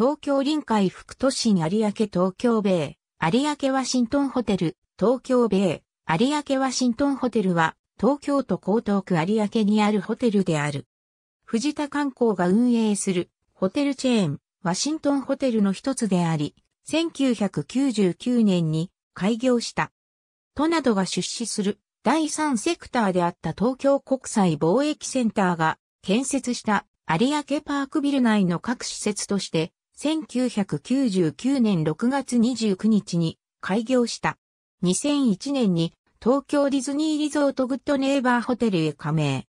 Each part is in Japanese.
東京臨海副都心有明東京米、有明ワシントンホテル、東京米、有明ワシントンホテルは、東京都江東区有明にあるホテルである。藤田観光が運営するホテルチェーン、ワシントンホテルの一つであり、1999年に開業した。都などが出資する第三セクターであった東京国際貿易センターが建設した有明パークビル内の各施設として1999年6月29日に開業した。2001年に東京ディズニーリゾートグッドネイバーホテルへ加盟。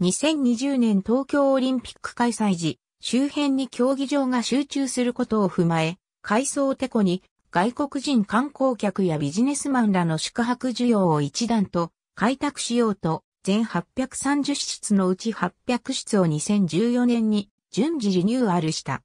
2020年東京オリンピック開催時、周辺に競技場が集中することを踏まえ、改装をテコに外国人観光客やビジネスマンらの宿泊需要を一段と開拓しようと、全830室のうち800室を2014年に順次リニューアルした。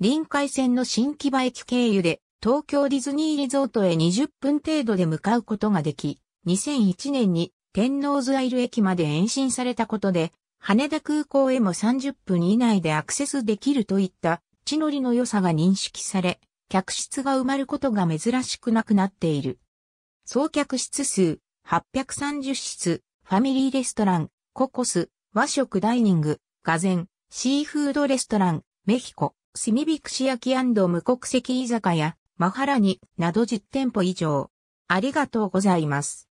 臨海線の新木場駅経由で東京ディズニーリゾートへ20分程度で向かうことができ、2001年に天王洲アイル駅まで延伸されたことで、羽田空港へも30分以内でアクセスできるといった地乗りの良さが認識され、客室が埋まることが珍しくなくなっている。総客室数830室、ファミリーレストラン、ココス、和食ダイニング、ガゼン、シーフードレストラン、メヒコ。炭火串焼き無国籍居酒屋、マハラニなど10店舗以上。ありがとうございます。